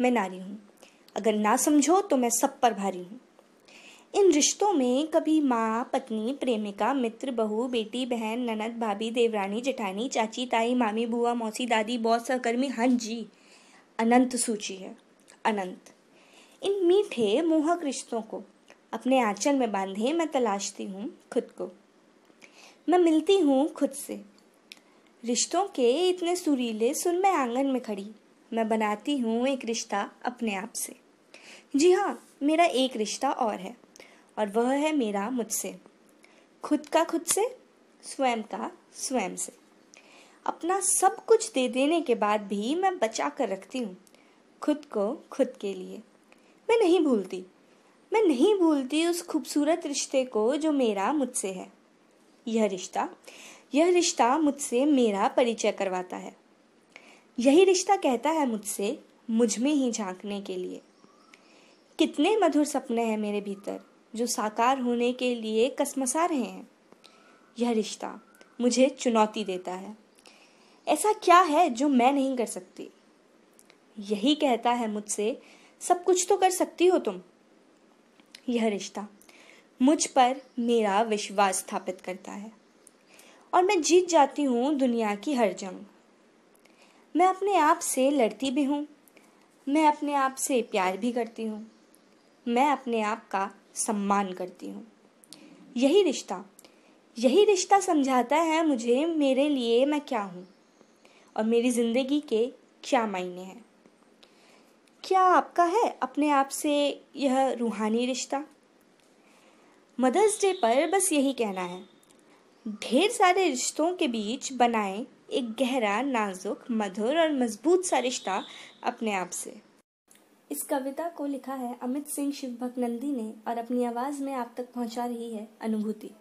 मैं नारी हूँ अगर ना समझो तो मैं सब पर भारी हूँ इन रिश्तों में कभी माँ पत्नी प्रेमिका मित्र बहू बेटी बहन ननद भाभी देवरानी जेठानी चाची ताई मामी बुआ मौसी दादी बॉस सहकर्मी हाँ जी अनंत सूची है अनंत इन मीठे मोहक रिश्तों को अपने आंचल में बांधे मैं तलाशती हूँ खुद को मैं मिलती हूँ खुद से रिश्तों के इतने सुरीले सुन मैं आंगन में खड़ी मैं बनाती हूँ एक रिश्ता अपने आप से जी हाँ मेरा एक रिश्ता और है और वह है मेरा मुझसे खुद का खुद से स्वयं का स्वयं से अपना सब कुछ दे देने के बाद भी मैं बचा कर रखती हूँ खुद को खुद के लिए मैं नहीं भूलती मैं नहीं भूलती उस खूबसूरत रिश्ते को जो मेरा मुझसे है यह रिश्ता यह रिश्ता मुझसे मेरा परिचय करवाता है यही रिश्ता कहता है मुझसे मुझ में ही झांकने के लिए कितने मधुर सपने हैं मेरे भीतर जो साकार होने के लिए कसमसा रहे हैं यह रिश्ता मुझे चुनौती देता है ऐसा क्या है जो मैं नहीं कर सकती यही कहता है मुझसे सब कुछ तो कर सकती हो तुम यह रिश्ता मुझ पर मेरा विश्वास स्थापित करता है और मैं जीत जाती हूँ दुनिया की हर जंग मैं अपने आप से लड़ती भी हूँ मैं अपने आप से प्यार भी करती हूँ मैं अपने आप का सम्मान करती हूँ यही रिश्ता यही रिश्ता समझाता है मुझे मेरे लिए मैं क्या हूँ और मेरी ज़िंदगी के क्या मायने हैं क्या आपका है अपने आप से यह रूहानी रिश्ता मदर्स डे पर बस यही कहना है ढेर सारे रिश्तों के बीच बनाएं एक गहरा नाजुक मधुर और मजबूत सा रिश्ता अपने आप से इस कविता को लिखा है अमित सिंह शिवभक्त नंदी ने और अपनी आवाज में आप तक पहुंचा रही है अनुभूति